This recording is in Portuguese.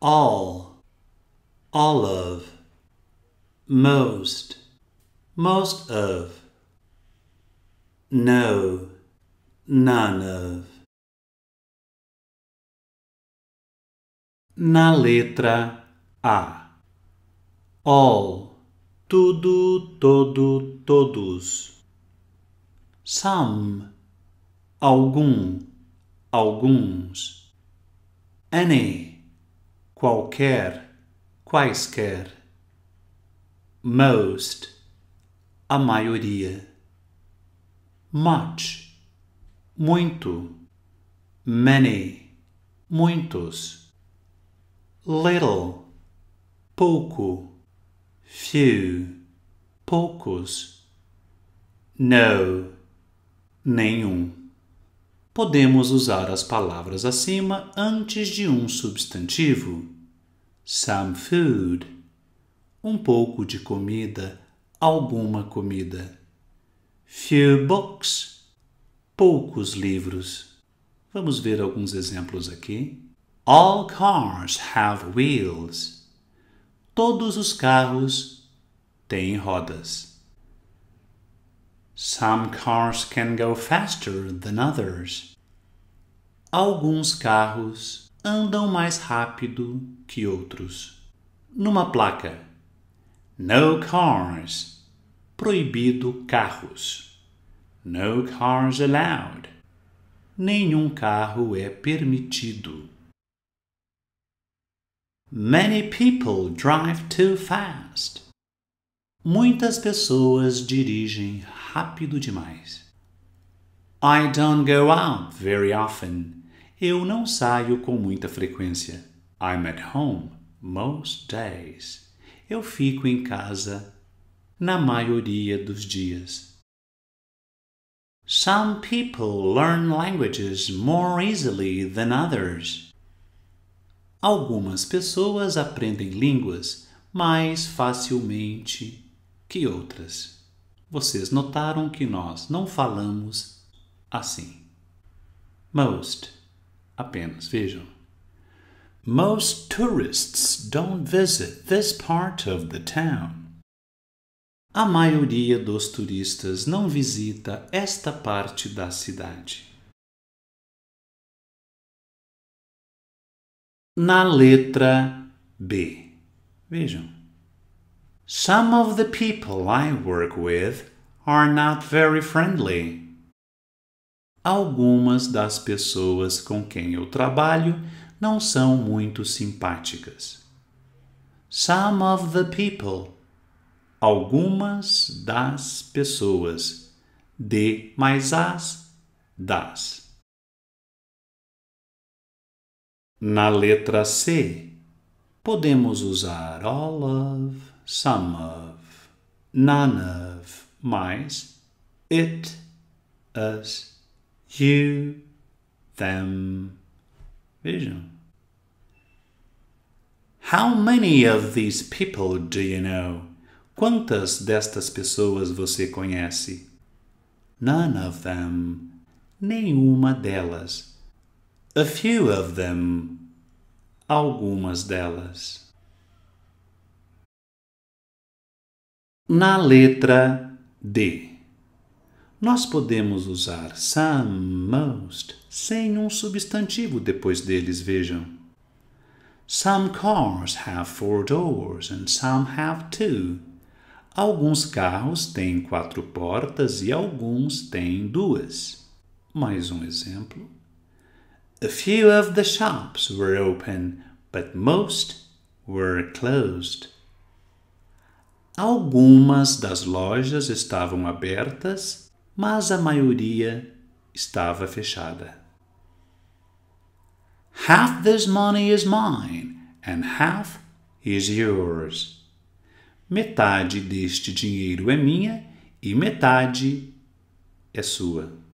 all, all of, most, most of, no, none of. Na letra A. All, tudo, todo, todos. Some, algum, alguns. Any qualquer, quaisquer. Most, a maioria. Much, muito. Many, muitos. Little, pouco. Few, poucos. No, nenhum. Podemos usar as palavras acima antes de um substantivo some food. Um pouco de comida, alguma comida. Few books. Poucos livros. Vamos ver alguns exemplos aqui. All cars have wheels. Todos os carros têm rodas. Some cars can go faster than others. Alguns carros andam mais rápido que outros. Numa placa: No cars. Proibido carros. No cars allowed. Nenhum carro é permitido. Many people drive too fast. Muitas pessoas dirigem rápido demais. I don't go out very often. Eu não saio com muita frequência. I'm at home most days. Eu fico em casa na maioria dos dias. Some people learn languages more easily than others. Algumas pessoas aprendem línguas mais facilmente que outras. Vocês notaram que nós não falamos assim. Most apenas. Vejam. Most tourists don't visit this part of the town. A maioria dos turistas não visita esta parte da cidade. Na letra B. Vejam. Some of the people I work with are not very friendly algumas das pessoas com quem eu trabalho não são muito simpáticas. Some of the people. Algumas das pessoas. De mais as, das. Na letra C, podemos usar all of, some of, none of, mais it, us, you, them. Vejam. How many of these people do you know? Quantas destas pessoas você conhece? None of them. Nenhuma delas. A few of them. Algumas delas. Na letra D nós podemos usar some, most, sem um substantivo depois deles, vejam. Some cars have four doors and some have two. Alguns carros têm quatro portas e alguns têm duas. Mais um exemplo. A few of the shops were open, but most were closed. Algumas das lojas estavam abertas mas a maioria estava fechada. Half this money is mine and half is yours. Metade deste dinheiro é minha e metade é sua.